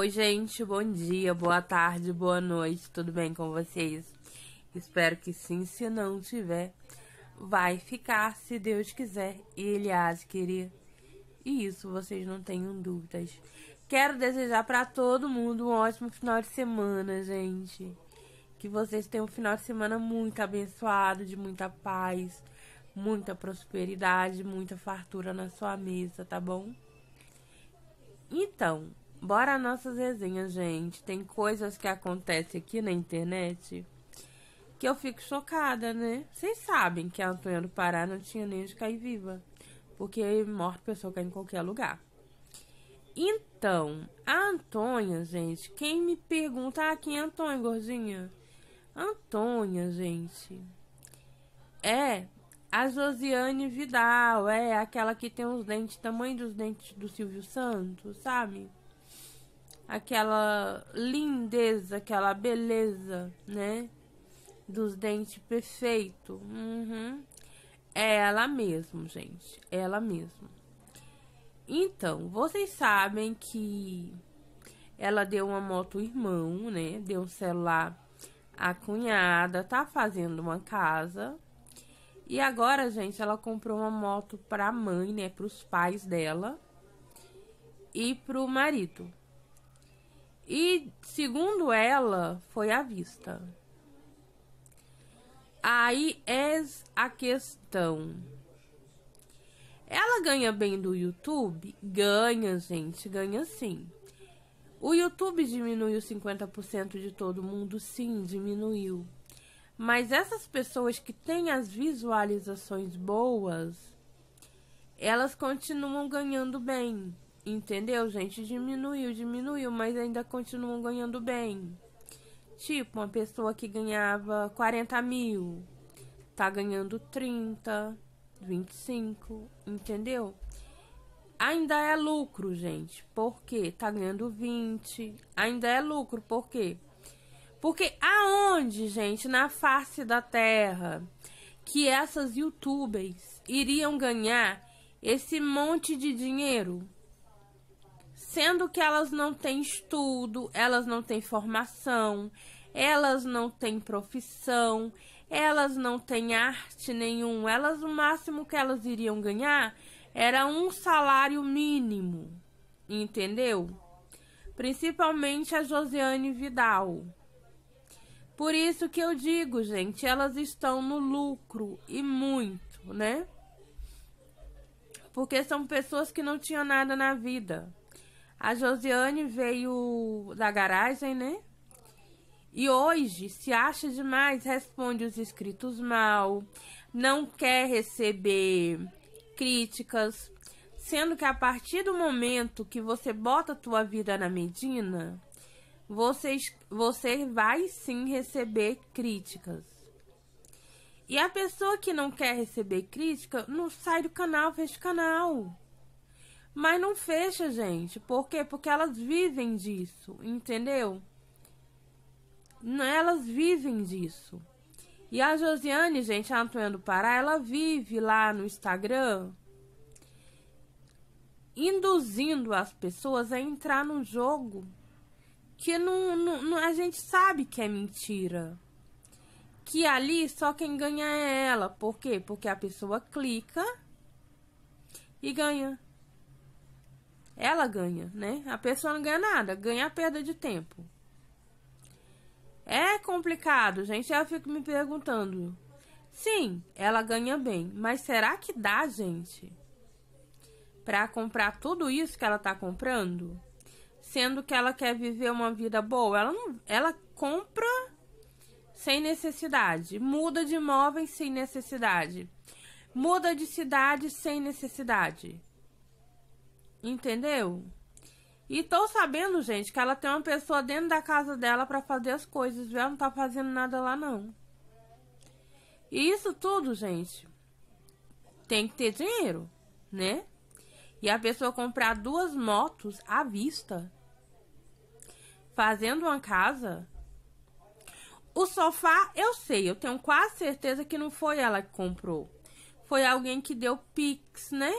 Oi, gente, bom dia, boa tarde, boa noite, tudo bem com vocês? Espero que sim, se não tiver, vai ficar se Deus quiser e Ele há de querer. E isso vocês não tenham dúvidas. Quero desejar para todo mundo um ótimo final de semana, gente. Que vocês tenham um final de semana muito abençoado, de muita paz, muita prosperidade, muita fartura na sua mesa, tá bom? Então, Bora nossas resenhas, gente. Tem coisas que acontecem aqui na internet que eu fico chocada, né? Vocês sabem que a Antônia do Pará não tinha nem de cair viva. Porque morte pessoa cai em qualquer lugar. Então, a Antônia, gente, quem me pergunta, ah, quem é Antônia, gordinha? Antônia, gente, é a Josiane Vidal, é aquela que tem os dentes, tamanho dos dentes do Silvio Santos, sabe? aquela lindeza, aquela beleza, né? Dos dentes perfeito. Uhum. É ela mesmo, gente. É ela mesmo. Então, vocês sabem que ela deu uma moto ao irmão, né? Deu um celular à cunhada, tá fazendo uma casa. E agora, gente, ela comprou uma moto pra mãe, né? Pros pais dela e pro marido. E, segundo ela, foi à vista. Aí é a questão. Ela ganha bem do YouTube? Ganha, gente, ganha sim. O YouTube diminuiu 50% de todo mundo? Sim, diminuiu. Mas essas pessoas que têm as visualizações boas, elas continuam ganhando bem. Entendeu, gente? Diminuiu, diminuiu, mas ainda continuam ganhando bem. Tipo, uma pessoa que ganhava 40 mil, tá ganhando 30, 25, entendeu? Ainda é lucro, gente, por quê tá ganhando 20, ainda é lucro, por quê? Porque aonde, gente, na face da terra, que essas youtubers iriam ganhar esse monte de dinheiro? sendo que elas não têm estudo, elas não têm formação, elas não têm profissão, elas não têm arte nenhum. Elas o máximo que elas iriam ganhar era um salário mínimo, entendeu? Principalmente a Josiane Vidal. Por isso que eu digo, gente, elas estão no lucro e muito, né? Porque são pessoas que não tinham nada na vida. A Josiane veio da garagem, né? E hoje se acha demais, responde os escritos mal, não quer receber críticas, sendo que a partir do momento que você bota a tua vida na Medina, você, você vai sim receber críticas. E a pessoa que não quer receber crítica não sai do canal, fecha o canal. Mas não fecha, gente. Por quê? Porque elas vivem disso, entendeu? Elas vivem disso. E a Josiane, gente, a Antônia do Pará, ela vive lá no Instagram induzindo as pessoas a entrar num jogo que não, não, não, a gente sabe que é mentira. Que ali só quem ganha é ela. Por quê? Porque a pessoa clica e ganha. Ela ganha, né? A pessoa não ganha nada, ganha a perda de tempo. É complicado, gente. Eu fico me perguntando. Sim, ela ganha bem, mas será que dá, gente? Para comprar tudo isso que ela tá comprando? Sendo que ela quer viver uma vida boa, ela não, ela compra sem necessidade, muda de imóvel sem necessidade, muda de cidade sem necessidade. Entendeu? E tô sabendo, gente, que ela tem uma pessoa dentro da casa dela para fazer as coisas, viu? Ela não tá fazendo nada lá, não. E isso tudo, gente, tem que ter dinheiro, né? E a pessoa comprar duas motos à vista, fazendo uma casa. O sofá, eu sei, eu tenho quase certeza que não foi ela que comprou. Foi alguém que deu pix, né?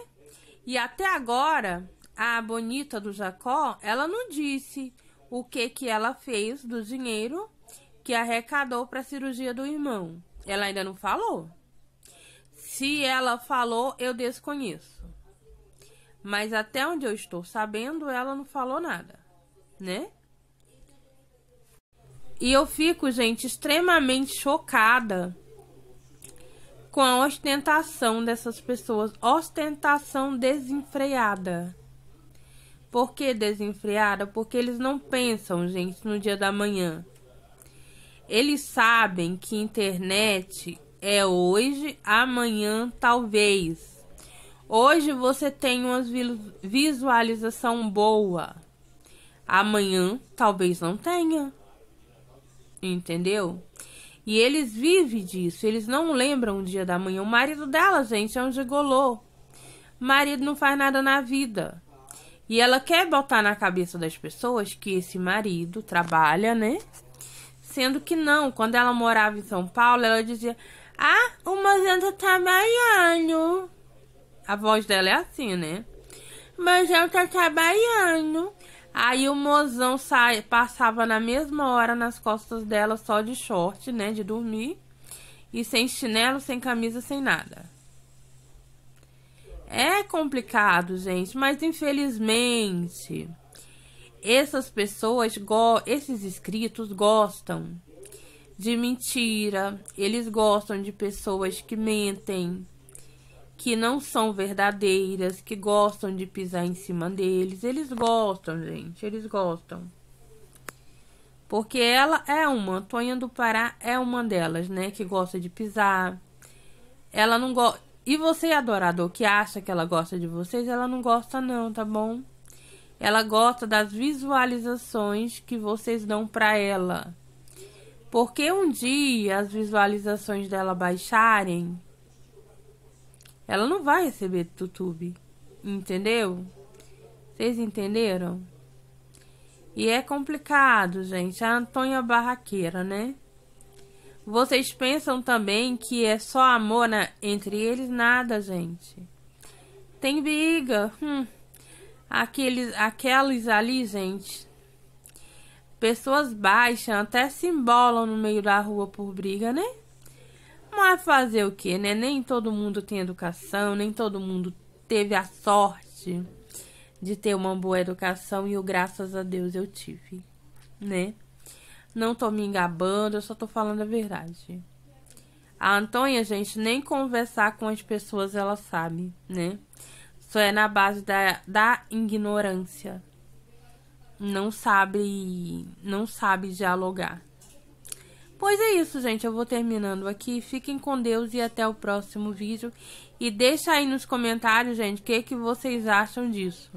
E até agora, a bonita do Jacó, ela não disse o que que ela fez do dinheiro que arrecadou para a cirurgia do irmão. Ela ainda não falou. Se ela falou, eu desconheço. Mas até onde eu estou sabendo, ela não falou nada, né? E eu fico, gente, extremamente chocada com a ostentação dessas pessoas, ostentação desenfreada. Por que desenfreada? Porque eles não pensam, gente, no dia da manhã. Eles sabem que internet é hoje, amanhã talvez. Hoje você tem uma visualização boa. Amanhã talvez não tenha. Entendeu? E eles vivem disso, eles não lembram o dia da manhã. O marido dela, gente, é um gigolô. marido não faz nada na vida. E ela quer botar na cabeça das pessoas que esse marido trabalha, né? Sendo que não. Quando ela morava em São Paulo, ela dizia: Ah, o Moisés tá trabalhando. A voz dela é assim, né? Mas eu tá trabalhando. Aí o mozão sai, passava na mesma hora nas costas dela, só de short, né? De dormir. E sem chinelo, sem camisa, sem nada. É complicado, gente, mas infelizmente essas pessoas, esses inscritos gostam de mentira, eles gostam de pessoas que mentem que não são verdadeiras, que gostam de pisar em cima deles. Eles gostam, gente, eles gostam. Porque ela é uma, Antônia do Pará é uma delas, né, que gosta de pisar. Ela não gosta. E você, adorador, que acha que ela gosta de vocês, ela não gosta não, tá bom? Ela gosta das visualizações que vocês dão para ela. Porque um dia as visualizações dela baixarem, ela não vai receber YouTube, Entendeu? Vocês entenderam? E é complicado, gente. A Antônia Barraqueira, né? Vocês pensam também que é só amor na... entre eles? Nada, gente. Tem briga. Hum. Aqueles, aqueles ali, gente. Pessoas baixas até se embolam no meio da rua por briga, né? Mas fazer o que, né? Nem todo mundo tem educação, nem todo mundo teve a sorte de ter uma boa educação e o graças a Deus eu tive, né? Não tô me engabando, eu só tô falando a verdade. A Antônia, gente, nem conversar com as pessoas ela sabe, né? Só é na base da, da ignorância. Não sabe, não sabe dialogar. Pois é isso, gente. Eu vou terminando aqui. Fiquem com Deus e até o próximo vídeo. E deixa aí nos comentários, gente, o que, que vocês acham disso.